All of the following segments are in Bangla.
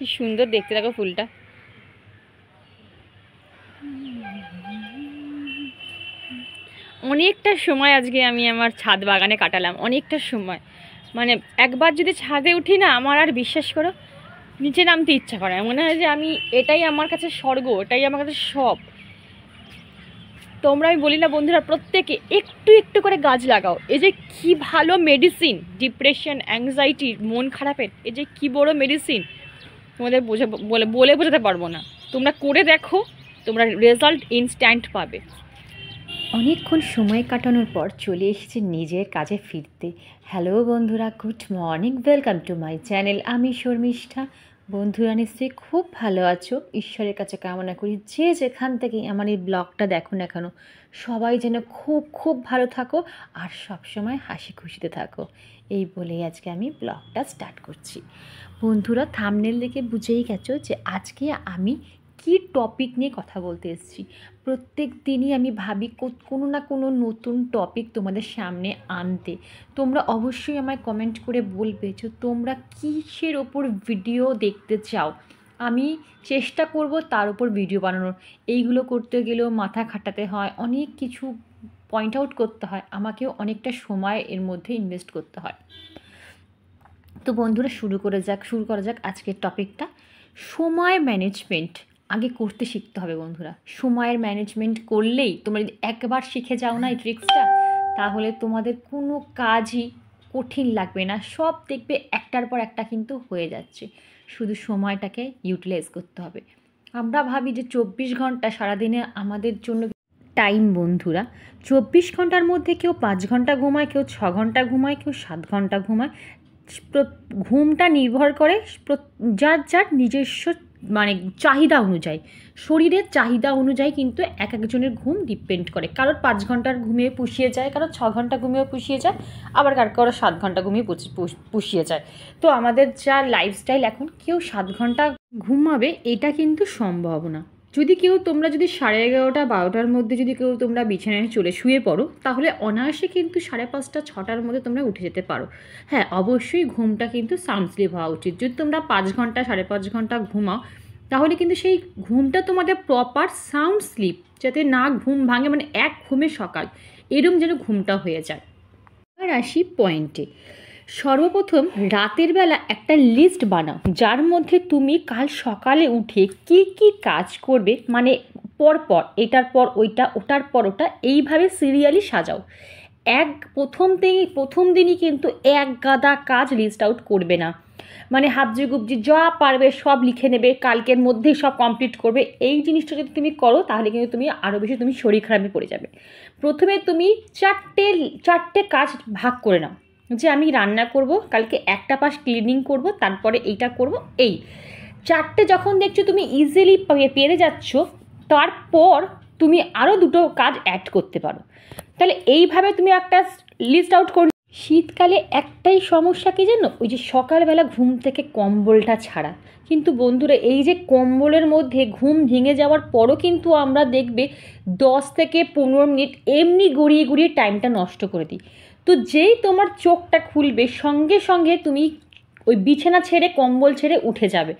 কি সুন্দর দেখতে থাকো ফুলটা অনেকটা সময় আজকে আমি আমার ছাদ বাগানে কাটালাম অনেকটা সময় মানে একবার যদি ছাদে উঠি না আমার আর বিশ্বাস করো নিচে নামতে ইচ্ছা করে মনে হয় যে আমি এটাই আমার কাছে স্বর্গ এটাই আমার কাছে সব তোমরা আমি বলি না বন্ধুরা প্রত্যেকে একটু একটু করে গাছ লাগাও এই যে কি ভালো মেডিসিন ডিপ্রেশন অ্যাংজাইটি মন খারাপের এই যে কি বড় মেডিসিন তোমাদের বোঝা বলে বলে বোঝাতে পারবো না তোমরা করে দেখো তোমরা রেজাল্ট ইনস্ট্যান্ট পাবে অনেকক্ষণ সময় কাটানোর পর চলে এসেছি নিজের কাজে ফিরতে হ্যালো বন্ধুরা good morning welcome to my channel আমি শর্মিষ্ঠা বন্ধুরা নিশ্চয়ই খুব ভালো আছো ঈশ্বরের কাছে কামনা করি যে যেখান থেকে আমার এই ব্লগটা দেখো না কেন সবাই যেন খুব খুব ভালো থাকো আর সবসময় হাসি খুশিতে থাকো এই বলেই আজকে আমি ব্লগটা স্টার্ট করছি বন্ধুরা থামনেল দেখে বুঝেই গেছো যে আজকে আমি কি টপিক নিয়ে কথা বলতে এসেছি প্রত্যেক দিনই আমি ভাবি কোনো না কোনো নতুন টপিক তোমাদের সামনে আনতে তোমরা অবশ্যই আমায় কমেন্ট করে বলবে যে তোমরা কিসের ওপর ভিডিও দেখতে চাও আমি চেষ্টা করব তার উপর ভিডিও বানানোর এইগুলো করতে গেলেও মাথা খাটাতে হয় অনেক কিছু পয়েন্ট আউট করতে হয় আমাকেও অনেকটা সময় এর মধ্যে ইনভেস্ট করতে হয় তো বন্ধুরা শুরু করে যাক শুরু করা যাক আজকের টপিকটা সময় ম্যানেজমেন্ট আগে করতে শিখতে হবে বন্ধুরা সময়ের ম্যানেজমেন্ট করলেই তোমরা যদি একবার শিখে যাও না এই ট্রিক্সটা তাহলে তোমাদের কোনো কাজই কঠিন লাগবে না সব দেখবে একটার পর একটা কিন্তু হয়ে যাচ্ছে শুধু সময়টাকে ইউটিলাইজ করতে হবে আমরা ভাবি যে চব্বিশ ঘন্টা সারাদিনে আমাদের জন্য টাইম বন্ধুরা চব্বিশ ঘন্টার মধ্যে কেউ পাঁচ ঘন্টা ঘুমায় কেউ ছ ঘন্টা ঘুমায় কেউ সাত ঘন্টা ঘুমায় ঘুমটা নির্ভর করে যার যার নিজস্ব মানে চাহিদা অনুযায়ী শরীরের চাহিদা অনুযায়ী কিন্তু এক একজনের ঘুম ডিপেন্ড করে কারোর পাঁচ ঘন্টার ঘুমিয়ে পুষিয়ে যায় কারোর ছ ঘন্টা ঘুমিয়ে পুষিয়ে যায় আবার কার কারো সাত ঘন্টা ঘুমিয়ে পুষিয়ে যায় তো আমাদের যা লাইফস্টাইল এখন কেউ সাত ঘন্টা ঘুমাবে এটা কিন্তু সম্ভব না যদি কেউ তোমরা যদি সাড়ে এগারোটা বারোটার মধ্যে যদি কেউ তোমরা বিছানায় চলে শুয়ে পড়ো তাহলে অনায়াসে কিন্তু সাড়ে পাঁচটা ছটার মধ্যে তোমরা উঠে যেতে পারো হ্যাঁ অবশ্যই ঘুমটা কিন্তু সামস্লিপ হওয়া উচিত যদি তোমরা পাঁচ ঘন্টা সাড়ে পাঁচ ঘন্টা ঘুমাও তাহলে কিন্তু সেই ঘুমটা তোমাদের প্রপার সাউন্ড স্লিপ যাতে না ঘুম ভাঙে মানে এক ঘুমে সকাল এরম যেন ঘুমটা হয়ে যায় আর আসি পয়েন্টে সর্বপ্রথম রাতের বেলা একটা লিস্ট বানাও যার মধ্যে তুমি কাল সকালে উঠে কি কি কাজ করবে মানে পরপর এটার পর ওইটা ওটার পর ওটা এইভাবে সিরিয়ালি সাজাও এক প্রথম দিনই প্রথম দিনই কিন্তু এক গাদা কাজ লিস্ট আউট করবে না মানে হাবজি গুবজি যা পারবে সব লিখে নেবে কালকের মধ্যেই সব কমপ্লিট করবে এই জিনিসটা যদি তুমি করো তাহলে কিন্তু তুমি আরও বেশি তুমি শরীর খারাপে পড়ে যাবে প্রথমে তুমি চারটে চারটে কাজ ভাগ করে নাও যে আমি রান্না করব কালকে একটা পাশ ক্লিনিং করব তারপরে এইটা করব এই চারটে যখন দেখছো তুমি ইজিলি পেরে যাচ্ছ তারপর তুমি আরও দুটো কাজ অ্যাড করতে পারো তাহলে এইভাবে তুমি একটা লিস্ট আউট কর শীতকালে একটাই সমস্যা কি জানো ওই যে সকালবেলা ঘুম থেকে কম্বলটা ছাড়া কিন্তু বন্ধুরা এই যে কম্বলের মধ্যে ঘুম ভেঙে যাওয়ার পরও কিন্তু আমরা দেখবে দশ থেকে পনেরো মিনিট এমনি গড়িয়ে গড়িয়ে টাইমটা নষ্ট করে দিই তো যেই তোমার চোখটা খুলবে সঙ্গে সঙ্গে তুমি ওই বিছানা ছেড়ে কম্বল ছেড়ে উঠে যাবে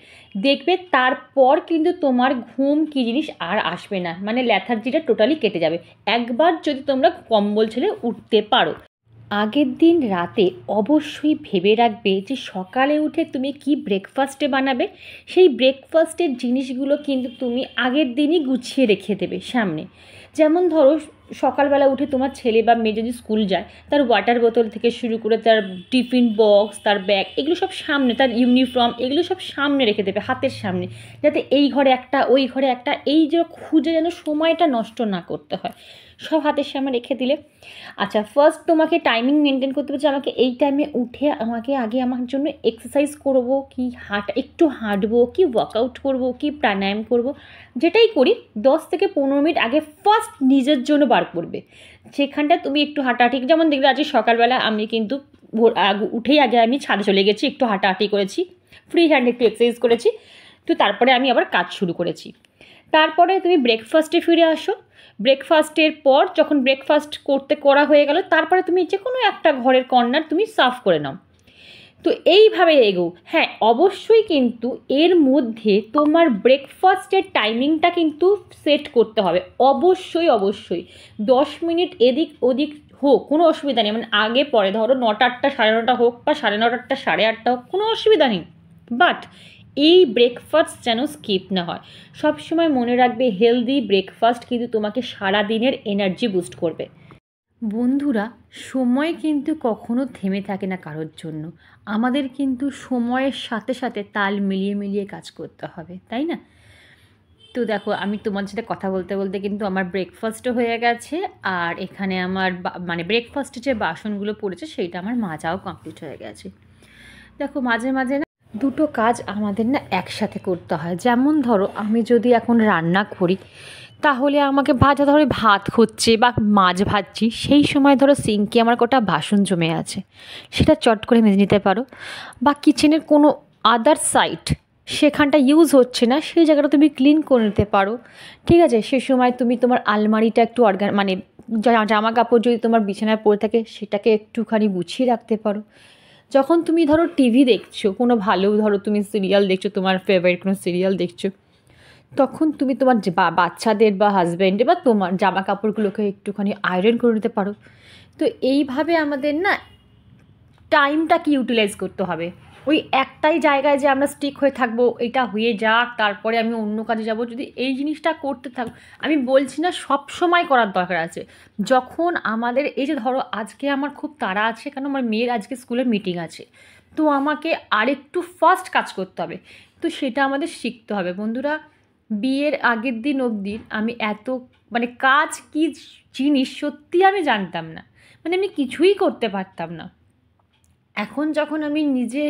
দেখবে তারপর কিন্তু তোমার ঘুম কী জিনিস আর আসবে না মানে ল্যাথার্জিটা টোটালি কেটে যাবে একবার যদি তোমরা কম্বল ছেড়ে উঠতে পারো আগের দিন রাতে অবশ্যই ভেবে রাখবে যে সকালে উঠে তুমি কি ব্রেকফাস্টে বানাবে সেই ব্রেকফাস্টের জিনিসগুলো কিন্তু তুমি আগের দিনই গুছিয়ে রেখে দেবে সামনে যেমন ধরো সকালবেলা উঠে তোমার ছেলে বা মেয়ে যদি স্কুল যায় তার ওয়াটার বোতল থেকে শুরু করে তার টিফিন বক্স তার ব্যাগ এগুলো সব সামনে তার ইউনিফর্ম এগুলো সব সামনে রেখে দেবে হাতের সামনে যাতে এই ঘরে একটা ওই ঘরে একটা এই যে খুঁজে যেন সময়টা নষ্ট না করতে হয় সব হাতের সামনে রেখে দিলে আচ্ছা ফার্স্ট তোমাকে টাইমিং মেনটেন করতে হবে যে আমাকে এই টাইমে উঠে আমাকে আগে আমার জন্য এক্সারসাইজ করব কি হাঁটা একটু হাঁটবো কি ওয়ার্কআউট করব কি প্রাণায়াম করব যেটাই করি দশ থেকে পনেরো মিনিট আগে ফার্স্ট নিজের জন্য বার পার করবে সেখানটা তুমি একটু হাঁটাহাঁটি যেমন দেখবে আজকে সকালবেলা আমি কিন্তু ভোর উঠেই আগে আমি ছাদে চলে গেছি একটু হাঁটাহাঁটি করেছি ফ্রি হ্যান্ড একটু এক্সারসাইজ করেছি তো তারপরে আমি আবার কাজ শুরু করেছি তারপরে তুমি ব্রেকফাস্টে ফিরে আসো ব্রেকফাস্টের পর যখন ব্রেকফাস্ট করতে করা হয়ে গেল তারপরে তুমি যে কোনো একটা ঘরের কর্নার তুমি সাফ করে নাও তো এইভাবে এগো হ্যাঁ অবশ্যই কিন্তু এর মধ্যে তোমার ব্রেকফাস্টের টাইমিংটা কিন্তু সেট করতে হবে অবশ্যই অবশ্যই দশ মিনিট এদিক ওদিক হোক কোনো অসুবিধা নেই মানে আগে পরে ধরো নটা আটটা সাড়ে নটা হোক বা সাড়ে নটা আটটা সাড়ে আটটা হোক কোনো অসুবিধা নেই বাট এই ব্রেকফাস্ট যেন স্কিপ না হয় সবসময় মনে রাখবে হেলদি ব্রেকফাস্ট কিন্তু তোমাকে সারা দিনের এনার্জি বুস্ট করবে বন্ধুরা সময় কিন্তু কখনো থেমে থাকে না কারোর জন্য আমাদের কিন্তু সময়ের সাথে সাথে তাল মিলিয়ে মিলিয়ে কাজ করতে হবে তাই না তো দেখো আমি তোমার সাথে কথা বলতে বলতে কিন্তু আমার ব্রেকফাস্টও হয়ে গেছে আর এখানে আমার মানে ব্রেকফাস্টে যে বাসনগুলো পড়েছে সেইটা আমার মাজাও কমপ্লিট হয়ে গেছে দেখো মাঝে মাঝে না দুটো কাজ আমাদের না একসাথে করতে হয় যেমন ধরো আমি যদি এখন রান্না করি তাহলে আমাকে ভাজা ধরে ভাত হচ্ছে বা মাছ ভাজছি সেই সময় ধরো সিঙ্কে আমার কোটা বাসন জমে আছে সেটা চট করে মেজে নিতে পারো বা কিচেনের কোনো আদার সাইট সেখানটা ইউজ হচ্ছে না সেই জায়গাটা তুমি ক্লিন করে নিতে পারো ঠিক আছে সে সময় তুমি তোমার আলমারিটা একটু অর্গান মানে জামা কাপড় যদি তোমার বিছানায় পড়ে থাকে সেটাকে একটুখানি গুছিয়ে রাখতে পারো যখন তুমি ধরো টিভি দেখছো কোনো ভালো ধরো তুমি সিরিয়াল দেখছো তোমার ফেভারিট কোনো সিরিয়াল দেখছো তখন তুমি তোমার বাচ্চাদের বা হাজব্যান্ডে বা তোমার জামা কাপড়গুলোকে একটুখানি আয়রন করে নিতে পারো তো এইভাবে আমাদের না টাইমটাকে ইউটিলাইজ করতে হবে ওই একটাই জায়গায় যে আমরা স্টিক হয়ে থাকবো এটা হয়ে যাক তারপরে আমি অন্য কাজে যাব যদি এই জিনিসটা করতে থাকবো আমি বলছি না সব সময় করার দরকার আছে যখন আমাদের এই যে ধরো আজকে আমার খুব তাড়া আছে কারণ আমার মেয়ের আজকে স্কুলের মিটিং আছে তো আমাকে আরেকটু ফার্স্ট কাজ করতে হবে তো সেটা আমাদের শিখতে হবে বন্ধুরা বিয়ের আগের দিন অবধি আমি এত মানে কাজ কী জিনিস সত্যি আমি জানতাম না মানে আমি কিছুই করতে পারতাম না এখন যখন আমি নিজে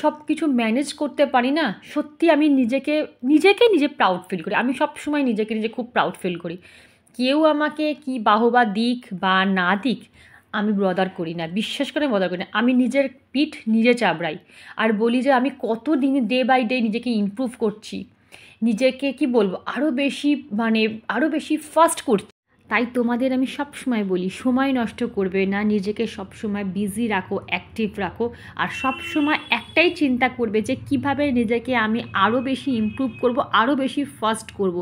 সব কিছু ম্যানেজ করতে পারি না সত্যি আমি নিজেকে নিজেকে নিজে প্রাউড ফিল করি আমি সব সময় নিজেকে নিজে খুব প্রাউড ফিল করি কেউ আমাকে কি বাহবা দিক বা না দিক আমি ব্রদার করি না বিশ্বাস করে ব্রদার করি না আমি নিজের পিঠ নিজে চাবড়াই আর বলি যে আমি কত দিন ডে বাই ডে নিজেকে ইমপ্রুভ করছি নিজেকে কি বলবো আরও বেশি মানে আরও বেশি ফাস্ট করছে তাই তোমাদের আমি সব সময় বলি সময় নষ্ট করবে না নিজেকে সব সময় বিজি রাখো অ্যাক্টিভ রাখো আর সব সময় একটাই চিন্তা করবে যে কিভাবে নিজেকে আমি আরও বেশি ইমপ্রুভ করব আরও বেশি ফার্স্ট করব।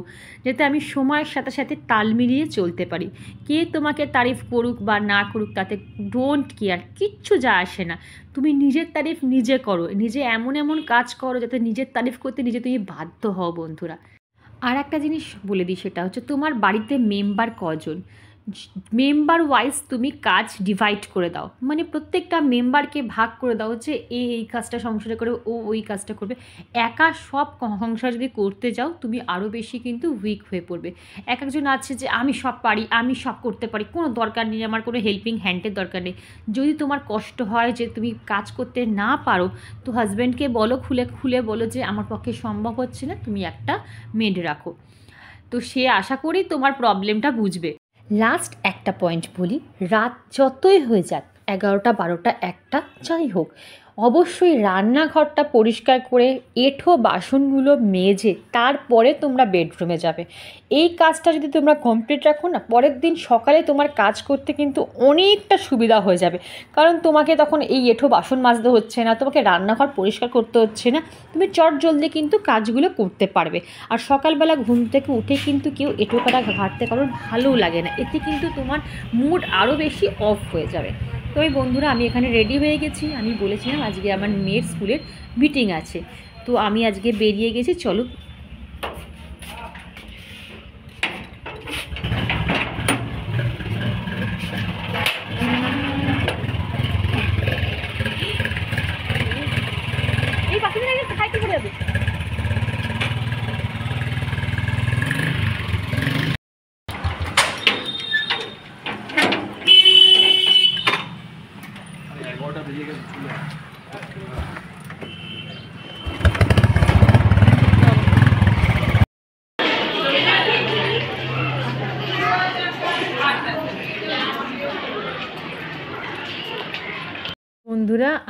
যাতে আমি সময়ের সাথে সাথে তাল মিলিয়ে চলতে পারি কে তোমাকে তারিফ করুক বা না করুক তাতে ডোন্ট কেয়ার কিচ্ছু যা আসে না তুমি নিজের তারিফ নিজে করো নিজে এমন এমন কাজ করো যাতে নিজের তারিফ করতে নিজে তুমি বাধ্য হও বন্ধুরা আর একটা জিনিস বলে দিই সেটা হচ্ছে তোমার বাড়িতে মেম্বার কজন মেম্বার ওয়াইজ তুমি কাজ ডিভাইড করে দাও মানে প্রত্যেকটা মেম্বারকে ভাগ করে দাও যে এ এই কাজটা সংসারে করবে ও ওই কাজটা করবে একা সব সংসার যদি করতে যাও তুমি আরও বেশি কিন্তু উইক হয়ে পড়বে এক একজন আছে যে আমি সব পারি আমি সব করতে পারি কোনো দরকার নেই আমার কোনো হেল্পিং হ্যান্ডের দরকার নেই যদি তোমার কষ্ট হয় যে তুমি কাজ করতে না পারো তো হাজব্যান্ডকে বলো খুলে খুলে বলো যে আমার পক্ষে সম্ভব হচ্ছে না তুমি একটা মেড রাখো তো সে আশা করি তোমার প্রবলেমটা বুঝবে লাস্ট একটা পয়েন্ট বলি রাত যতই হয়ে যাক এগারোটা বারোটা একটা যাই হোক অবশ্যই রান্নাঘরটা পরিষ্কার করে এঁঠো বাসনগুলো মেজে তারপরে তোমরা বেডরুমে যাবে এই কাজটা যদি তোমরা কমপ্লিট রাখো না পরের দিন সকালে তোমার কাজ করতে কিন্তু অনেকটা সুবিধা হয়ে যাবে কারণ তোমাকে তখন এই এঠো বাসন মাজতে হচ্ছে না তোমাকে রান্নাঘর পরিষ্কার করতে হচ্ছে না তুমি চট জলদি কিন্তু কাজগুলো করতে পারবে আর সকালবেলা ঘুম থেকে উঠে কিন্তু কেউ এঁঠো কাটা ঘাটতে কারণ ভালো লাগে না এতে কিন্তু তোমার মুড আরও বেশি অফ হয়ে যাবে তো ওই বন্ধুরা আমি এখানে রেডি হয়ে গেছি আমি বলেছিলাম আজকে আমার মেয়ের স্কুলের মিটিং আছে তো আমি আজকে বেরিয়ে গেছি চলো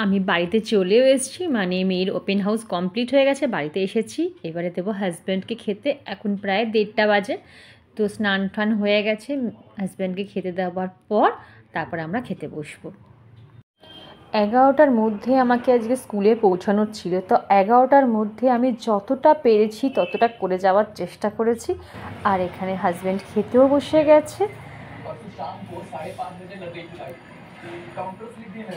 আমি বাড়িতে চলেও এসেছি মানে মেয়ের ওপেন হাউস কমপ্লিট হয়ে গেছে বাড়িতে এসেছি এবারে দেবো হাজব্যান্ডকে খেতে এখন প্রায় দেড়টা বাজে তো স্নান টান হয়ে গেছে হাজব্যান্ডকে খেতে দেওয়ার পর তারপর আমরা খেতে বসবো এগারোটার মধ্যে আমাকে আজকে স্কুলে পৌঁছানোর ছিল তো এগারোটার মধ্যে আমি যতটা পেরেছি ততটা করে যাওয়ার চেষ্টা করেছি আর এখানে হাজব্যান্ড খেতেও বসে গেছে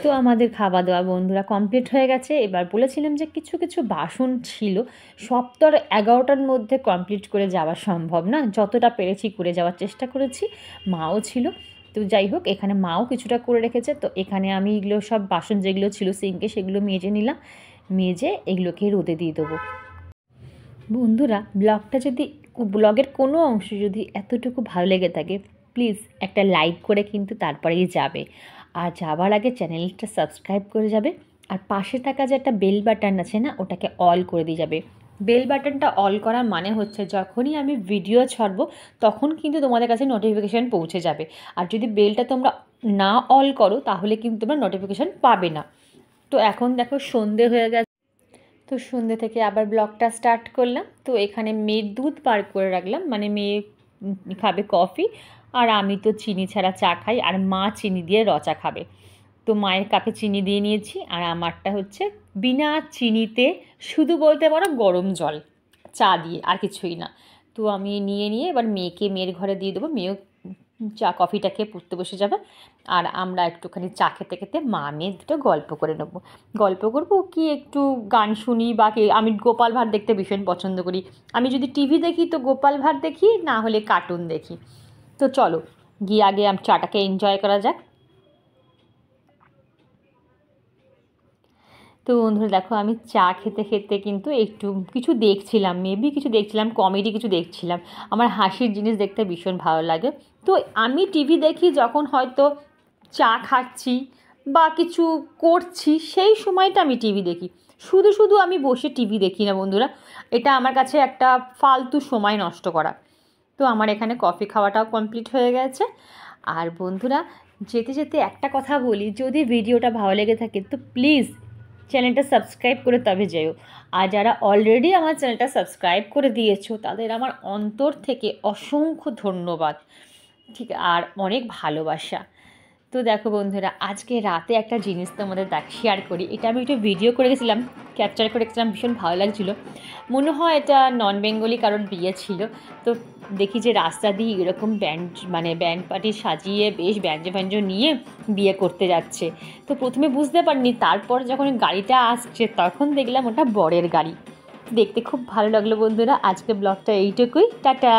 তো আমাদের খাওয়া দাওয়া বন্ধুরা কমপ্লিট হয়ে গেছে এবার বলেছিলাম যে কিছু কিছু বাসন ছিল সব তো আর এগারোটার মধ্যে কমপ্লিট করে যাওয়া সম্ভব না যতটা পেরেছি করে যাওয়ার চেষ্টা করেছি মাও ছিল তো যাই হোক এখানে মাও কিছুটা করে রেখেছে তো এখানে আমি এগুলো সব বাসন যেগুলো ছিল সিঙ্কে সেগুলো মেজে নিলাম মেজে এগুলোকে রোদে দিয়ে দেবো বন্ধুরা ব্লগটা যদি ব্লগের কোনো অংশ যদি এতটুকু ভালো লেগে থাকে প্লিজ একটা লাইক করে কিন্তু তারপরেই যাবে আর যাওয়ার আগে চ্যানেলটা সাবস্ক্রাইব করে যাবে আর পাশে থাকা যে একটা বেল বাটন আছে না ওটাকে অল করে দিয়ে যাবে বেল বাটনটা অল করার মানে হচ্ছে যখনই আমি ভিডিও ছাড়বো তখন কিন্তু তোমাদের কাছে নোটিফিকেশান পৌঁছে যাবে আর যদি বেলটা তোমরা না অল করো তাহলে কিন্তু তোমরা নোটিফিকেশান পাবে না তো এখন দেখো সন্ধে হয়ে গেছে তো সন্ধে থেকে আবার ব্লগটা স্টার্ট করলাম তো এখানে মেয়ের দুধ পার করে রাখলাম মানে মেয়ে খাবে কফি আর আমি তো চিনি ছাড়া চা খাই আর মা চিনি দিয়ে রচা খাবে তো মায়ের কাপে চিনি দিয়ে নিয়েছি আর আমারটা হচ্ছে বিনা চিনিতে শুধু বলতে পারো গরম জল চা দিয়ে আর কিছুই না তো আমি নিয়ে নিয়ে এবার মেয়েকে মেয়ের ঘরে দিয়ে দেবো মেয়েও চা কফিটা খেয়ে পড়তে বসে যাবে আর আমরা একটুখানি চা খেতে খেতে মা মেয়ে দুটো গল্প করে নেব গল্প করব কি একটু গান শুনি বা কি আমি গোপাল ভাঁড় দেখতে ভীষণ পছন্দ করি আমি যদি টিভি দেখি তো গোপাল ভাঁড় দেখি না হলে কার্টুন দেখি তো চলো গিয়ে আগে চাটাকে এনজয় করা যাক তো বন্ধুরা দেখো আমি চা খেতে খেতে কিন্তু একটু কিছু দেখছিলাম মেবি কিছু দেখছিলাম কমেডি কিছু দেখছিলাম আমার হাসির জিনিস দেখতে ভীষণ ভালো লাগে তো আমি টিভি দেখি যখন হয়তো চা খাচ্ছি বা কিছু করছি সেই সময়টা আমি টিভি দেখি শুধু শুধু আমি বসে টিভি দেখি না বন্ধুরা এটা আমার কাছে একটা ফালতু সময় নষ্ট করা তো আমার এখানে কফি খাওয়াটাও কমপ্লিট হয়ে গেছে আর বন্ধুরা যেতে যেতে একটা কথা বলি যদি ভিডিওটা ভালো লেগে থাকে তো প্লিজ চ্যানেলটা সাবস্ক্রাইব করে তবে যাইও আর যারা অলরেডি আমার চ্যানেলটা সাবস্ক্রাইব করে দিয়েছো তাদের আমার অন্তর থেকে অসংখ্য ধন্যবাদ ঠিক আর অনেক ভালোবাসা তো দেখো বন্ধুরা আজকে রাতে একটা জিনিস তোমাদের দেখ শেয়ার করি এটা আমি একটু ভিডিও করে গেছিলাম ক্যাপচার করে গেছিলাম ভীষণ ভালো লাগছিলো মনে হয় এটা নন বেঙ্গলি কারোর বিয়ে ছিল তো দেখি যে রাস্তা দিয়ে এরকম ব্যান্ড মানে ব্যান্ড পার্টি সাজিয়ে বেশ ব্যঞ্জ ব্যঞ্জ নিয়ে বিয়ে করতে যাচ্ছে তো প্রথমে বুঝতে পারিনি তারপর যখন গাড়িটা আসছে তখন দেখলাম ওটা বরের গাড়ি দেখতে খুব ভালো লাগলো বন্ধুরা আজকে ব্লগটা এইটুকুই টাটা